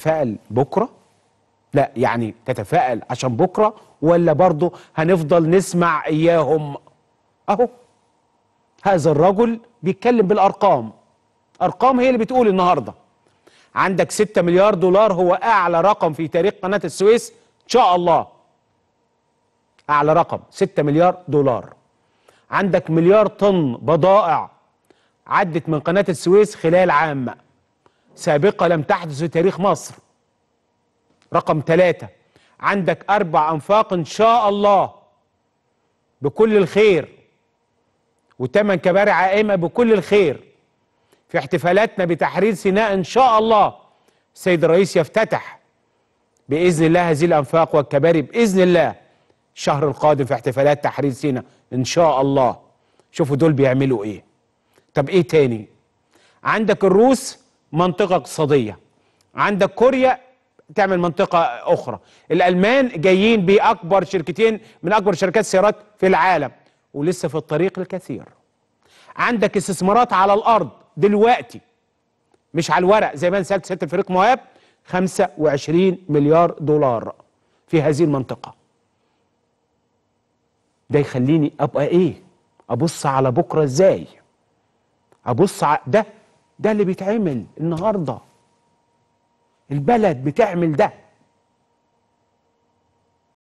تتفائل بكره لا يعني تتفائل عشان بكره ولا برضه هنفضل نسمع اياهم اهو هذا الرجل بيتكلم بالارقام ارقام هي اللي بتقول النهارده عندك 6 مليار دولار هو اعلى رقم في تاريخ قناه السويس ان شاء الله اعلى رقم 6 مليار دولار عندك مليار طن بضائع عدت من قناه السويس خلال عام سابقة لم تحدث في تاريخ مصر رقم ثلاثة عندك أربع أنفاق إن شاء الله بكل الخير وتمن كباري عائمة بكل الخير في احتفالاتنا بتحرير سيناء إن شاء الله السيد الرئيس يفتتح بإذن الله هذه الأنفاق والكباري بإذن الله الشهر القادم في احتفالات تحرير سيناء إن شاء الله شوفوا دول بيعملوا إيه طب إيه تاني عندك الروس منطقه اقتصاديه عندك كوريا تعمل منطقه اخرى الالمان جايين باكبر شركتين من اكبر شركات السيارات في العالم ولسه في الطريق الكثير عندك استثمارات على الارض دلوقتي مش على الورق زي ما انا سالت سياده الفريق مواب 25 مليار دولار في هذه المنطقه ده يخليني ابقى ايه ابص على بكره ازاي ابص على ده ده اللي بيتعمل النهارده البلد بتعمل ده